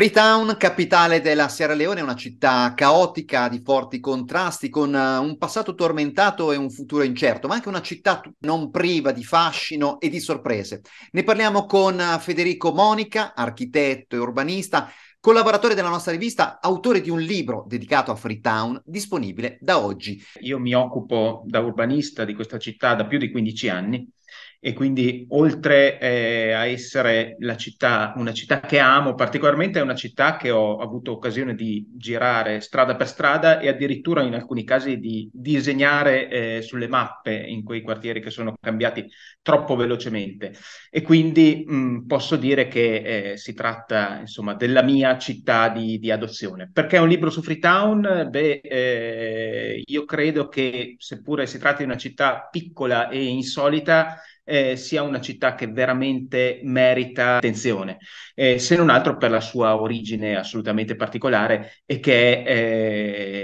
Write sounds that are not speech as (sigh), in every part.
Freetown, capitale della Sierra Leone, una città caotica di forti contrasti, con eh, un passato tormentato e un futuro incerto, ma anche una città non priva di fascino e di sorprese. Ne parliamo con eh, Federico Monica, architetto e urbanista, collaboratore della nostra rivista, autore di un libro dedicato a Freetown, disponibile da oggi. Io mi occupo da urbanista di questa città da più di 15 anni e quindi oltre eh, a essere la città, una città che amo particolarmente, è una città che ho avuto occasione di girare strada per strada e addirittura in alcuni casi di disegnare eh, sulle mappe in quei quartieri che sono cambiati troppo velocemente. E quindi mh, mm, posso dire che eh, si tratta insomma della mia città di, di, adozione. Perché un libro su Freetown? Beh, eh, io credo che seppure si tratti di una città piccola e insolita, eh, sia una città che veramente merita attenzione, eh, se non altro per la sua origine assolutamente particolare e che è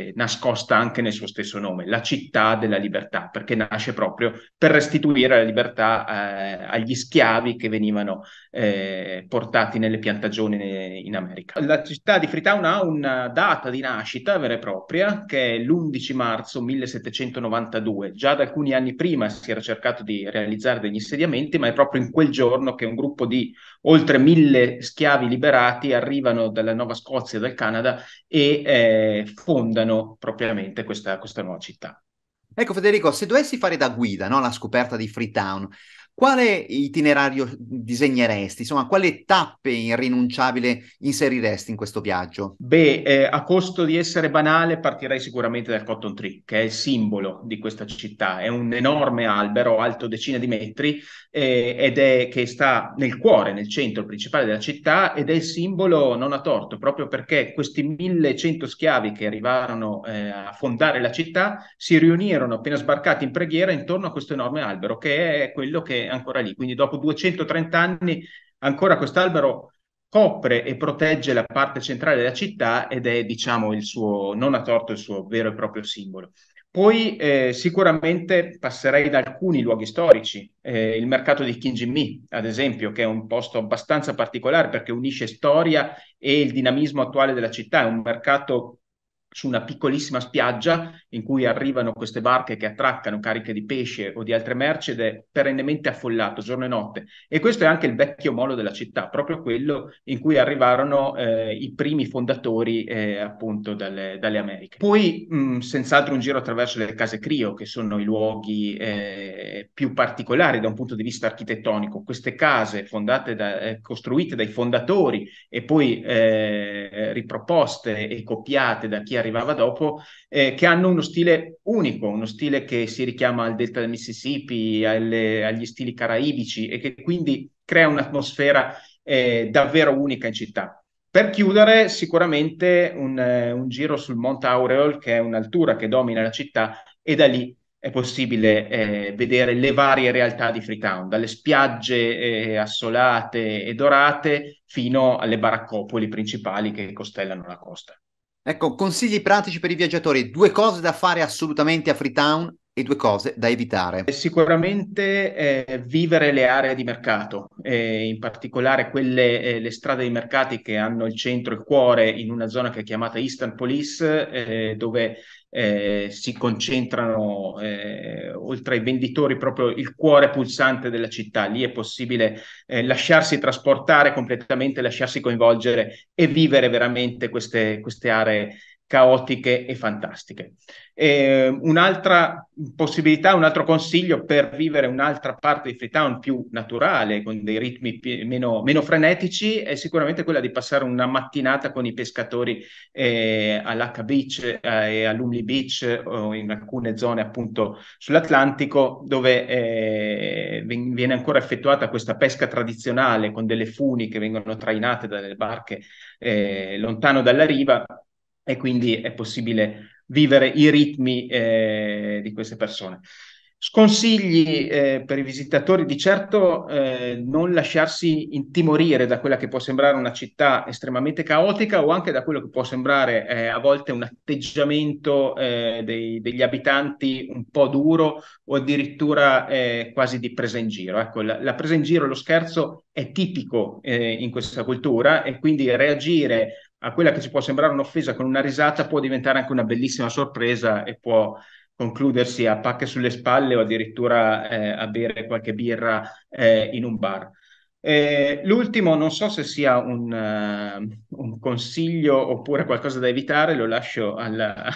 eh, nascosta anche nel suo stesso nome, la città della libertà, perché nasce proprio per restituire la libertà eh, agli schiavi che venivano eh, portati nelle piantagioni in America. La città di Freetown ha una data di nascita vera e propria, che è l'11 marzo 1792, già da alcuni anni prima si era cercato di realizzare degli insediamenti, ma è proprio in quel giorno che un gruppo di oltre mille schiavi liberati arrivano dalla Nuova Scozia, dal Canada e eh, fondano propriamente questa, questa nuova città. Ecco Federico, se dovessi fare da guida no, alla scoperta di Freetown, quale itinerario disegneresti? Insomma, quale tappe irrinunciabile inseriresti in questo viaggio? Beh, eh, a costo di essere banale, partirei sicuramente dal Cotton Tree, che è il simbolo di questa città. È un enorme albero alto decine di metri eh, ed è che sta nel cuore, nel centro principale della città ed è il simbolo non a torto, proprio perché questi 1100 schiavi che arrivarono eh, a fondare la città si riunirono appena sbarcati in preghiera intorno a questo enorme albero, che è quello che ancora lì. Quindi dopo 230 anni ancora quest'albero copre e protegge la parte centrale della città ed è, diciamo, il suo, non a torto, il suo vero e proprio simbolo. Poi eh, sicuramente passerei da alcuni luoghi storici, eh, il mercato di Kinjimi, ad esempio, che è un posto abbastanza particolare perché unisce storia e il dinamismo attuale della città, è un mercato su una piccolissima spiaggia in cui arrivano queste barche che attraccano cariche di pesce o di altre merci ed è perennemente affollato giorno e notte. E questo è anche il vecchio molo della città, proprio quello in cui arrivarono eh, i primi fondatori eh, appunto dalle, dalle, Americhe. Poi mh, mm, senz'altro un giro attraverso le case Crio, che sono i luoghi eh, più particolari da un punto di vista architettonico. Queste case da, eh, costruite dai fondatori e poi eh, riproposte e copiate da chi ha arrivava dopo, eh, che hanno uno stile unico, uno stile che si richiama al delta del Mississippi, alle, agli stili caraibici e che quindi crea un'atmosfera eh, davvero unica in città. Per chiudere, sicuramente un, eh, un giro sul Monte Aureol, che è un'altura che domina la città, e da lì è possibile eh, vedere le varie realtà di Freetown, dalle spiagge eh, assolate e dorate fino alle baraccopoli principali che costellano la costa. Ecco, consigli pratici per i viaggiatori, due cose da fare assolutamente a Freetown e due cose da evitare? Sicuramente eh, vivere le aree di mercato, eh, in particolare quelle, eh, le strade di mercati che hanno il centro e il cuore in una zona che è chiamata Eastern Police, eh, dove eh, si concentrano eh, oltre ai venditori proprio il cuore pulsante della città. Lì è possibile lasciarsi trasportare completamente, lasciarsi coinvolgere e vivere veramente queste, queste aree caotiche e fantastiche. Eh, un'altra possibilità, un altro consiglio per vivere un'altra parte di Freetown più naturale, con dei ritmi pi- meno, meno, frenetici, è sicuramente quella di passare una mattinata con i pescatori eh, all'H Beach eh, e eh, all'Umli Beach o in alcune zone appunto sull'Atlantico dove eh, viene ancora effettuata questa pesca tradizionale con delle funi che vengono trainate dalle barche eh, lontano dalla riva e quindi è possibile vivere i ritmi eh, di queste persone. Sconsigli eh, per i visitatori, di certo eh, non lasciarsi intimorire da quella che può sembrare una città estremamente caotica o anche da quello che può sembrare eh, a volte un atteggiamento eh, dei, degli abitanti un po' duro o addirittura eh, quasi di presa in giro. Ecco, la, la presa in giro, lo scherzo è tipico eh, in questa cultura e quindi reagire a quella che ci può sembrare un'offesa con una risata può diventare anche una bellissima sorpresa e può concludersi a pacche sulle spalle o addirittura eh, a bere qualche birra eh, in un bar. Eh, l'ultimo, non so se sia un, uh, un, consiglio oppure qualcosa da evitare, lo lascio alla, (laughs)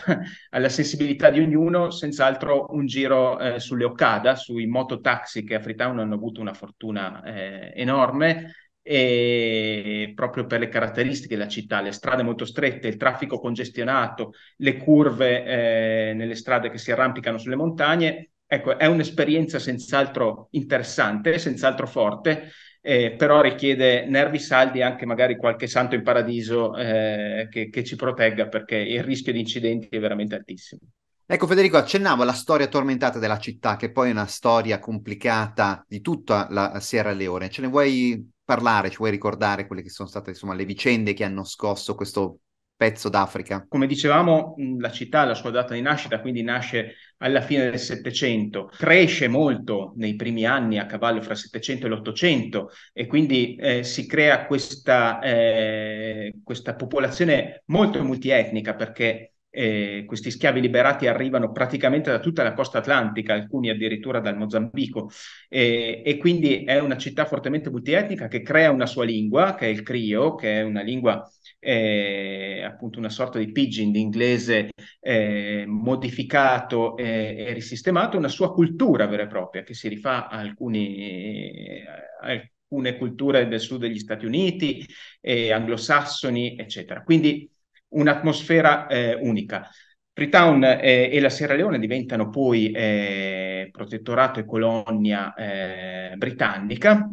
alla sensibilità di ognuno, senz'altro un giro eh, sulle Okada, sui mototaxi che a Freetown hanno avuto una fortuna eh, enorme, e proprio per le caratteristiche della città, le strade molto strette, il traffico congestionato, le curve eh, nelle strade che si arrampicano sulle montagne. Ecco, è un'esperienza senz'altro interessante, senz'altro forte, eh, però richiede nervi saldi e anche magari qualche santo in paradiso eh, che, che ci protegga perché il rischio di incidenti è veramente altissimo. Ecco Federico, accennavo alla storia tormentata della città, che poi è una storia complicata di tutta la Sierra Leone. Ce ne vuoi parlare, ci vuoi ricordare quelle che sono state insomma, le vicende che hanno scosso questo pezzo d'Africa. Come dicevamo, mm, la città ha la sua data di nascita, quindi nasce alla fine del Settecento, cresce molto nei primi anni a cavallo fra il Settecento e l'Ottocento e quindi eh, si crea questa, eh, questa popolazione molto multietnica perché eh, questi schiavi liberati arrivano praticamente da tutta la costa atlantica, alcuni addirittura dal Mozambico, eh, e quindi è una città fortemente multietnica che crea una sua lingua, che è il Crio, che è una lingua eh, appunto una sorta di pidgin di inglese eh, modificato e risistemato, una sua cultura vera e propria che si rifà a alcuni, a eh, alcune culture del sud degli Stati Uniti, eh, anglosassoni, eccetera. Quindi un'atmosfera eh, unica. Freetown eh, e la Sierra Leone diventano poi eh, protettorato e colonia eh, britannica.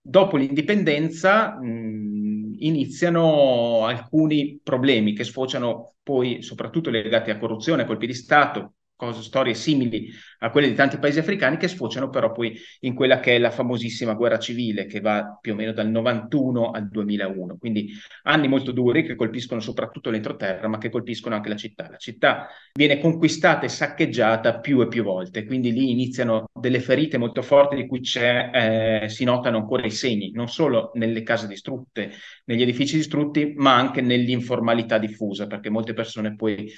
Dopo l'indipendenza mh, mm, iniziano alcuni problemi che sfociano poi soprattutto legati a corruzione, colpi di Stato, cose, storie simili a quelle di tanti paesi africani che sfociano però poi in quella che è la famosissima guerra civile che va più o meno dal 91 al 2001, quindi anni molto duri che colpiscono soprattutto l'entroterra ma che colpiscono anche la città. La città viene conquistata e saccheggiata più e più volte, quindi lì iniziano delle ferite molto forti di cui eh, si notano ancora i segni, non solo nelle case distrutte, negli edifici distrutti, ma anche nell'informalità diffusa, perché molte persone poi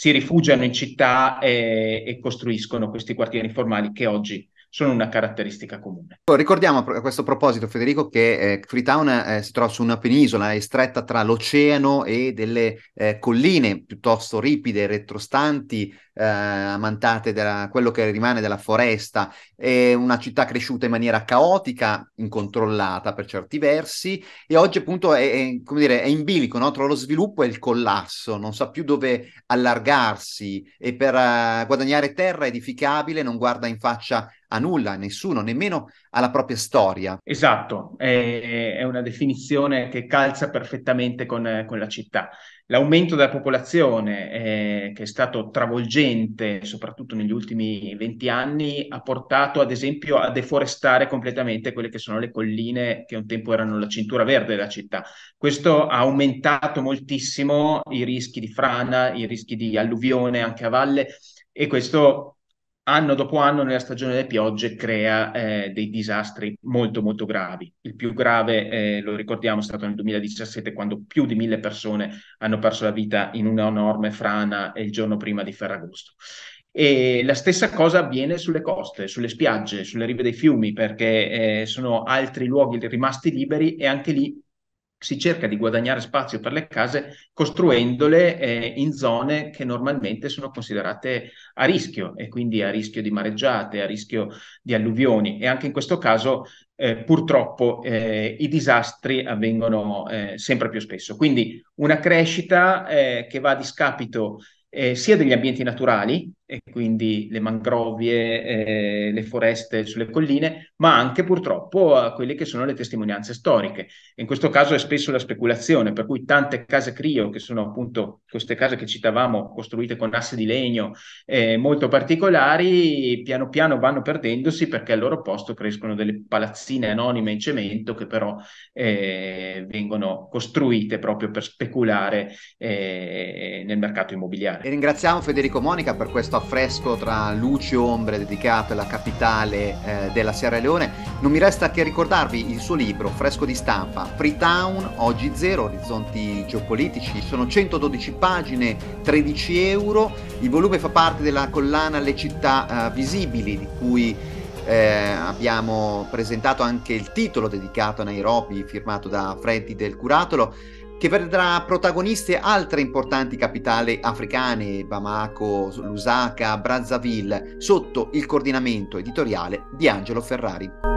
si rifugiano in città e, e costruiscono questi quartieri informali che oggi sono una caratteristica comune. Ricordiamo a questo proposito, Federico, che eh, Freetown eh, si trova su una penisola, è stretta tra l'oceano e delle eh, colline piuttosto ripide, retrostanti, eh, amantate da quello che rimane della foresta. È una città cresciuta in maniera caotica, incontrollata per certi versi, e oggi appunto è, è, dire, è in bilico no? tra lo sviluppo e il collasso, non sa più dove allargarsi e per eh, guadagnare terra edificabile non guarda in faccia a nulla, a nessuno, nemmeno alla propria storia. Esatto, è, è una definizione che calza perfettamente con, con la città. L'aumento della popolazione, eh, che è stato travolgente soprattutto negli ultimi 20 anni, ha portato ad esempio a deforestare completamente quelle che sono le colline che un tempo erano la cintura verde della città. Questo ha aumentato moltissimo i rischi di frana, i rischi di alluvione anche a valle e questo anno dopo anno nella stagione delle piogge crea eh, dei disastri molto molto gravi. Il più grave, eh, lo ricordiamo, è stato nel 2017 quando più di mille persone hanno perso la vita in una enorme frana il giorno prima di Ferragosto. E la stessa cosa avviene sulle coste, sulle spiagge, sulle rive dei fiumi, perché eh, sono altri luoghi rimasti liberi e anche lì si cerca di guadagnare spazio per le case costruendole eh, in zone che normalmente sono considerate a rischio e quindi a rischio di mareggiate, a rischio di alluvioni e anche in questo caso eh, purtroppo eh, i disastri avvengono eh, sempre più spesso. Quindi una crescita eh, che va a discapito eh, sia degli ambienti naturali, e quindi le mangrovie, eh, le foreste sulle colline, ma anche purtroppo a quelle che sono le testimonianze storiche. In questo caso è spesso la speculazione, per cui tante case crio, che sono appunto queste case che citavamo, costruite con asse di legno eh, molto particolari, piano piano vanno perdendosi perché al loro posto crescono delle palazzine anonime in cemento che però eh, vengono costruite proprio per speculare eh, nel mercato immobiliare. E ringraziamo Federico Monica per questo affresco tra luci e ombre dedicato alla capitale eh, della Sierra Leone. Non mi resta che ricordarvi il suo libro, fresco di stampa, Freetown, oggi zero, orizzonti geopolitici, sono 112 pagine, 13 euro, il volume fa parte della collana Le città eh, visibili di cui eh, abbiamo presentato anche il titolo dedicato a Nairobi firmato da Freddy del Curatolo che vedrà protagoniste altre importanti capitali africane, Bamako, Lusaka, Brazzaville, sotto il coordinamento editoriale di Angelo Ferrari.